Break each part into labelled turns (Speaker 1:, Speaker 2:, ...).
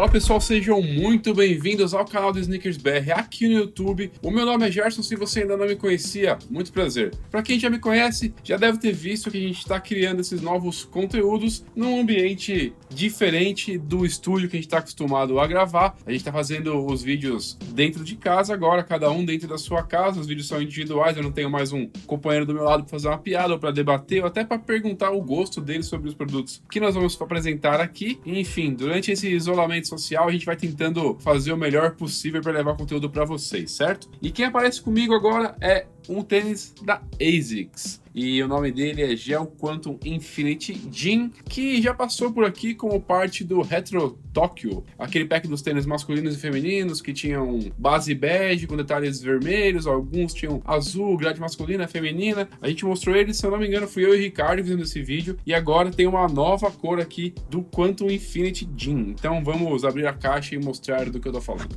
Speaker 1: Fala pessoal, sejam muito bem-vindos ao canal do Sneakers BR aqui no YouTube. O meu nome é Gerson, se você ainda não me conhecia, muito prazer. Para quem já me conhece, já deve ter visto que a gente está criando esses novos conteúdos num ambiente diferente do estúdio que a gente está acostumado a gravar. A gente está fazendo os vídeos dentro de casa agora, cada um dentro da sua casa. Os vídeos são individuais, eu não tenho mais um companheiro do meu lado para fazer uma piada ou para debater ou até para perguntar o gosto dele sobre os produtos que nós vamos apresentar aqui. Enfim, durante esse isolamento social, a gente vai tentando fazer o melhor possível para levar conteúdo para vocês, certo? E quem aparece comigo agora é um tênis da ASICS. E o nome dele é Gel Quantum Infinity Jean, que já passou por aqui como parte do Retro Tokyo, aquele pack dos tênis masculinos e femininos que tinham base bege com detalhes vermelhos, alguns tinham azul, grade masculina, feminina. A gente mostrou ele, se eu não me engano, fui eu e o Ricardo fazendo esse vídeo, e agora tem uma nova cor aqui do Quantum Infinity Jean. Então vamos abrir a caixa e mostrar do que eu tô falando.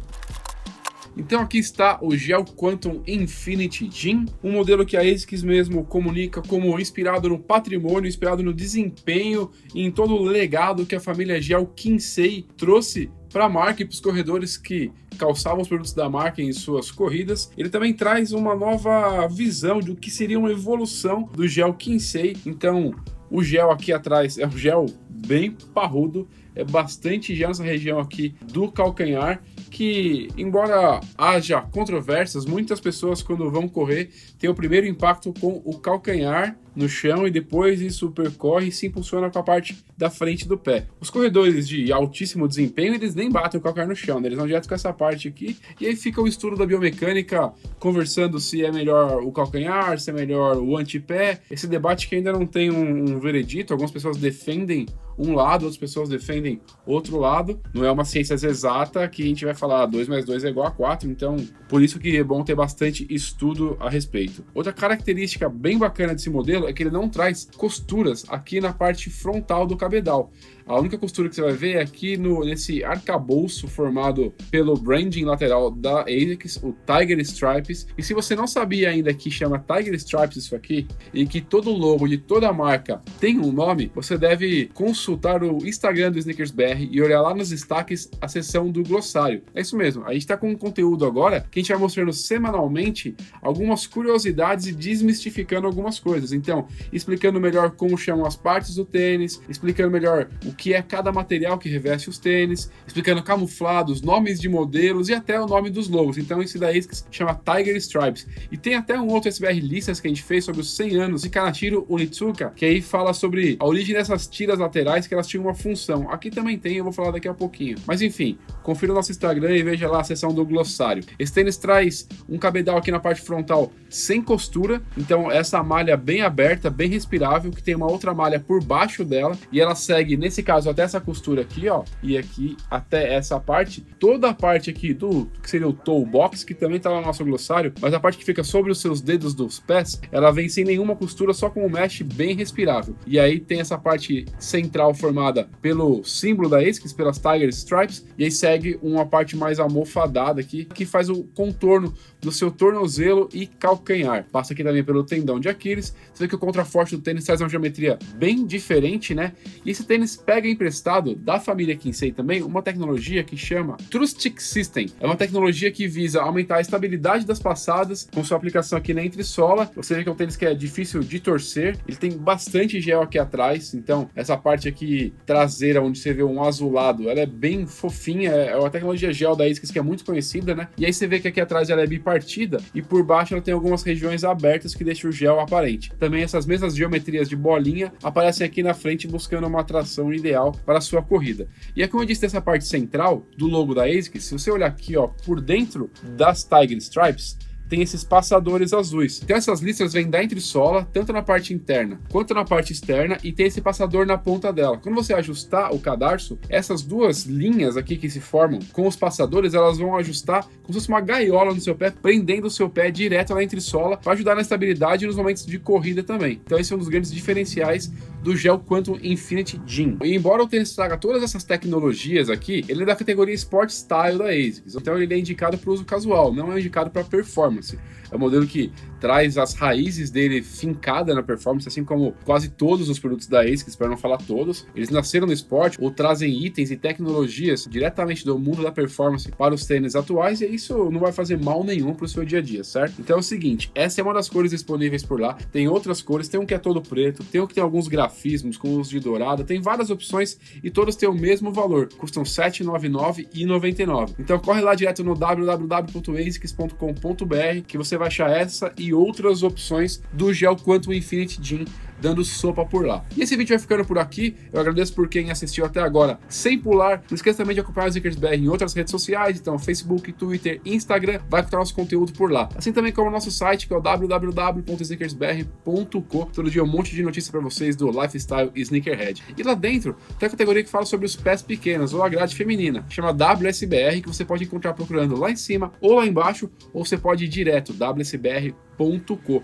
Speaker 1: Então aqui está o Gel Quantum Infinity Gin, um modelo que a ASICS mesmo comunica como inspirado no patrimônio, inspirado no desempenho e em todo o legado que a família Gel Kinsei trouxe para a marca e para os corredores que calçavam os produtos da marca em suas corridas. Ele também traz uma nova visão do que seria uma evolução do gel Kinsei. Então, o gel aqui atrás é um gel bem parrudo, é bastante já nessa região aqui do calcanhar que, embora haja controvérsias, muitas pessoas, quando vão correr, têm o primeiro impacto com o calcanhar no chão e depois isso percorre e se impulsiona com a parte da frente do pé. Os corredores de altíssimo desempenho, eles nem batem o calcanhar no chão, né? eles vão direto com essa parte aqui, e aí fica o estudo da biomecânica conversando se é melhor o calcanhar, se é melhor o antepé. Esse debate que ainda não tem um, um veredito, algumas pessoas defendem um lado, outras pessoas defendem outro lado. Não é uma ciência exata que a gente vai falar 2 mais 2 é igual a 4, então por isso que é bom ter bastante estudo a respeito. Outra característica bem bacana desse modelo é que ele não traz costuras aqui na parte frontal do cabedal. A única costura que você vai ver é aqui no, nesse arcabouço formado pelo branding lateral da ASICS, o Tiger Stripes. E se você não sabia ainda que chama Tiger Stripes isso aqui, e que todo logo de toda marca tem um nome, você deve consultar o Instagram do Sneakers BR e olhar lá nos destaques a seção do glossário. É isso mesmo, a gente está com um conteúdo agora que a gente vai mostrando semanalmente algumas curiosidades e desmistificando algumas coisas. Então, então, explicando melhor como chamam as partes do tênis, explicando melhor o que é cada material que reveste os tênis, explicando camuflados, nomes de modelos e até o nome dos logos. Então isso daí se chama Tiger Stripes. E tem até um outro SBR listas que a gente fez sobre os 100 anos de Kanashiro Unitsuka, que aí fala sobre a origem dessas tiras laterais que elas tinham uma função. Aqui também tem, eu vou falar daqui a pouquinho. Mas enfim, confira o nosso Instagram e veja lá a seção do glossário. Esse tênis traz um cabedal aqui na parte frontal sem costura, então essa malha bem aberta coberta, bem respirável, que tem uma outra malha por baixo dela e ela segue, nesse caso, até essa costura aqui, ó, e aqui até essa parte. Toda a parte aqui do que seria o toe box, que também tá lá no nosso glossário, mas a parte que fica sobre os seus dedos dos pés, ela vem sem nenhuma costura, só com um mesh bem respirável. E aí tem essa parte central formada pelo símbolo da ASICS, é pelas Tiger Stripes, e aí segue uma parte mais almofadada aqui, que faz o contorno do seu tornozelo e calcanhar. Passa aqui também pelo tendão de Aquiles, que o contraforte do tênis traz uma geometria bem diferente, né? E esse tênis pega emprestado da família Kinsei também uma tecnologia que chama Trustic System. É uma tecnologia que visa aumentar a estabilidade das passadas com sua aplicação aqui na entressola, ou seja, que é um tênis que é difícil de torcer. Ele tem bastante gel aqui atrás, então essa parte aqui traseira onde você vê um azulado, ela é bem fofinha, é, é uma tecnologia gel da Iskis que é muito conhecida, né? E aí você vê que aqui atrás ela é bipartida e por baixo ela tem algumas regiões abertas que deixam o gel aparente. Também também essas mesmas geometrias de bolinha aparecem aqui na frente buscando uma atração ideal para a sua corrida. E é como eu disse, essa parte central do logo da ASICS, se você olhar aqui ó, por dentro das Tiger Stripes, tem esses passadores azuis. Então essas listras vêm da entressola, tanto na parte interna quanto na parte externa, e tem esse passador na ponta dela. Quando você ajustar o cadarço, essas duas linhas aqui que se formam com os passadores, elas vão ajustar como se fosse uma gaiola no seu pé, prendendo o seu pé direto na entressola, para ajudar na estabilidade e nos momentos de corrida também. Então esse é um dos grandes diferenciais do Gel Quantum Infinity Gym. E embora o tênis traga todas essas tecnologias aqui, ele é da categoria Sport Style da ASICS, então ele é indicado para uso casual, não é indicado para performance performance. É um modelo que traz as raízes dele fincada na performance, assim como quase todos os produtos da Asics. para espero não falar todos. Eles nasceram no esporte ou trazem itens e tecnologias diretamente do mundo da performance para os tênis atuais, e isso não vai fazer mal nenhum para o seu dia a dia, certo? Então é o seguinte: essa é uma das cores disponíveis por lá. Tem outras cores, tem um que é todo preto, tem um que tem alguns grafismos com uso de dourado, tem várias opções e todos têm o mesmo valor, custam R$ 7,99 e 99. Então corre lá direto no www.asics.com.br que você vai achar essa e outras opções do gel Quantum Infinity Gym dando sopa por lá. E esse vídeo vai ficando por aqui. Eu agradeço por quem assistiu até agora sem pular. Não esqueça também de acompanhar o Zickers BR em outras redes sociais, então Facebook, Twitter, Instagram, vai encontrar nosso conteúdo por lá. Assim também como o nosso site, que é o www.sneakersbr.com. Todo dia um monte de notícia para vocês do lifestyle sneakerhead. E lá dentro tem a categoria que fala sobre os pés pequenos ou a grade feminina, chama WSBR, que você pode encontrar procurando lá em cima ou lá embaixo, ou você pode ir direto wsbr.com www.sneakersbr.co.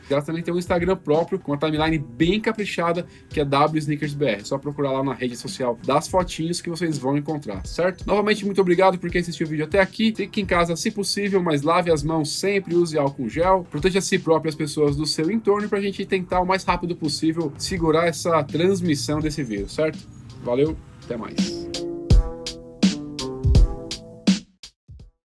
Speaker 1: Ela também tem um Instagram próprio, com uma timeline bem caprichada, que é WSneakersBR. É só procurar lá na rede social das fotinhos que vocês vão encontrar, certo? Novamente, muito obrigado por quem assistiu o vídeo até aqui. Fique em casa se possível, mas lave as mãos sempre, use álcool gel, proteja a si próprio e as pessoas do seu entorno para a gente tentar o mais rápido possível segurar essa transmissão desse vírus, certo? Valeu, até mais.